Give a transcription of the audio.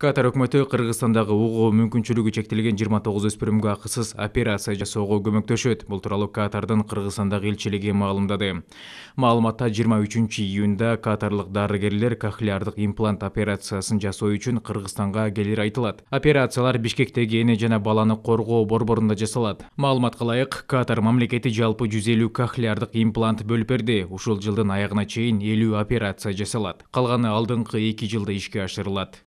катар өкмөтү кыргызстандагы угуу мүмкүнчүлүгү чектелген жыйырма тогуз өспүрүмгө акысыз операция жасоого көмөктөшөт бул тууралуу катардын кыргызстандагы элчилиги маалымдады маалыматта жыйырма үчүнчү июнда катарлык дарыгерлер кохлеардык имплант операциясын жасоо үчүн кыргызстанга келери айтылат операциялар бишкектеги эне жана баланы коргоо борборунда жасалат маалыматка ылайык катар мамлекети жалпы жүз элүү кохлеардык имплант бөлүп берди ушул жылдын аягына чейин элүү операция жасалат калганы алдыңкы эки жылда ишке ашырылат